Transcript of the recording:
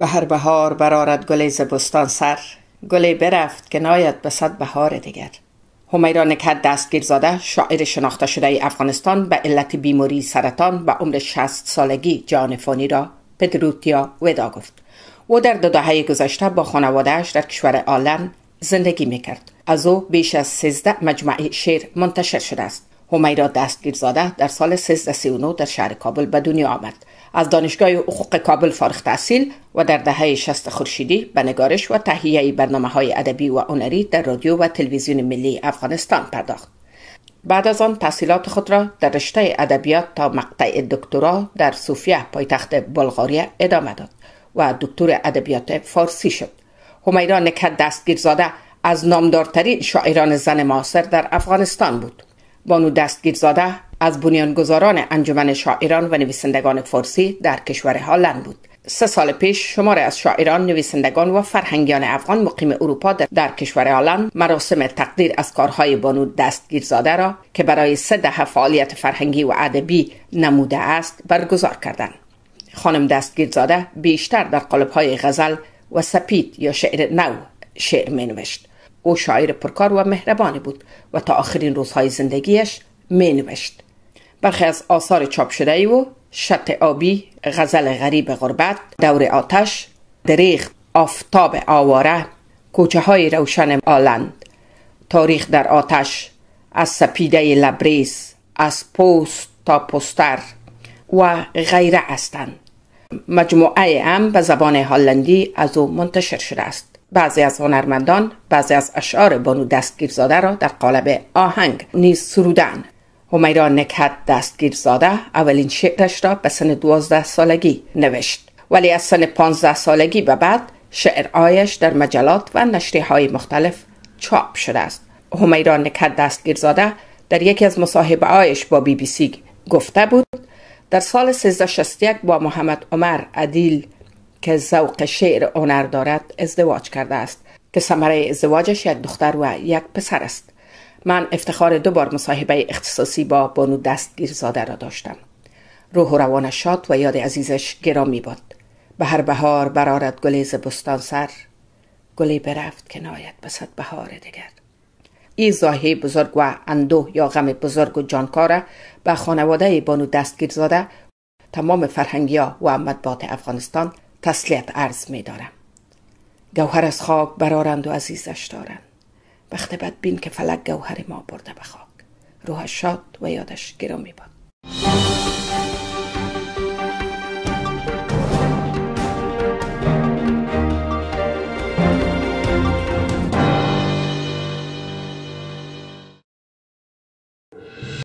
و هر بهار برارد گلی زبستان سر گلی برفت که ناید به صد بهار دیگر همیرا نکهت دستگیر زاده شاعر شناخته شده ای افغانستان به علت بیماری سرطان و عمر 60 سالگی جان فانی را پدروتیا ودا گفت او در دو دهه گذشته با خانوادهاش در کشور آلن زندگی میکرد از او بیش از 13 مجموعه شعر منتشر شده است همیرا دستگیرزاده در سال 1339 در شهر کابل به دنیا آمد از دانشگاه حقوق کابل فارغ تحصیل و در دهه 60 خورشیدی به نگارش و تهیه برنامه های ادبی و هنری در رادیو و تلویزیون ملی افغانستان پرداخت. بعد از آن تحصیلات خود را در رشته ادبیات تا مقطع دکترا در صوفیه پایتخت بلغاریه ادامه داد و دکتر ادبیات فارسی شد. همیرا نکد دستگیرزاده از نامدارترین شاعران زن معاصر در افغانستان بود. بانو دستگیرزاده از بنیانگذاران انجمن شاعران و نویسندگان فارسی در کشور هلند بود. سه سال پیش شماره از شاعران نویسندگان و فرهنگیان افغان مقیم اروپا در, در کشور مراسم تقدیر از کارهای بانو دستگیرزاده را که برای سه دهه فعالیت فرهنگی و ادبی نموده است برگزار کردند خانم دستگیرزاده بیشتر در قالب‌های غزل و سپید یا شعر نو شعر می نوشت او شاعر پرکار و مهربانی بود و تا آخرین روزهای زندگیش می نوشت برخی از آثار چاپ شده او شط آبی غزل غریب غربت دور آتش دریغ آفتاب آواره کوچه های روشن آلند تاریخ در آتش از سپیده لبریز از پوست تا پستر و غیره هستند مجموعه ام به زبان هلندی از او منتشر شده است بعضی از هنرمندان بعضی از اشعار بانو دستگیرزاده را در قالب آهنگ نیز سرودن همیرا نکت دستگیر زاده اولین شعرش را به سن دوازده سالگی نوشت ولی از سن پانزده سالگی به بعد شعرهایش در مجلات و نشریه های مختلف چاپ شده است همیرا نکت دستگیر زاده در یکی از مصاحبه هایش با بی بی سی گفته بود در سال 1361 با محمد عمر عدیل که ذوق شعر هنر دارد ازدواج کرده است که ثمره ازدواجش یک دختر و یک پسر است من افتخار دو بار مصاحبه اختصاصی با بانو دستگیرزاده را داشتم روح و روانش شاد و یاد عزیزش گرامی باد به هر بهار برارد گلیز بستان سر گلی برفت که ناید بسد بهار دیگر این زاهی بزرگ و اندوه یا غم بزرگ و جانکاره به خانواده بانو دستگیرزاده تمام فرهنگیا و مطبوعات افغانستان تسلیت عرض می دارم گوهر از خاک برارند و عزیزش دارند بخت بدبین که فلک گوهر ما برده به خاک روحش شاد و یادش گرامی باد